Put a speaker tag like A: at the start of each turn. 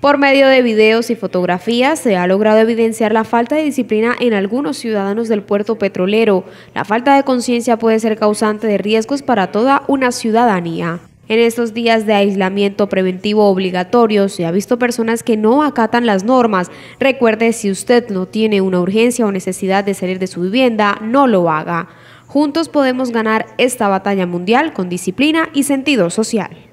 A: Por medio de videos y fotografías se ha logrado evidenciar la falta de disciplina en algunos ciudadanos del puerto petrolero. La falta de conciencia puede ser causante de riesgos para toda una ciudadanía. En estos días de aislamiento preventivo obligatorio se ha visto personas que no acatan las normas. Recuerde, si usted no tiene una urgencia o necesidad de salir de su vivienda, no lo haga. Juntos podemos ganar esta batalla mundial con disciplina y sentido social.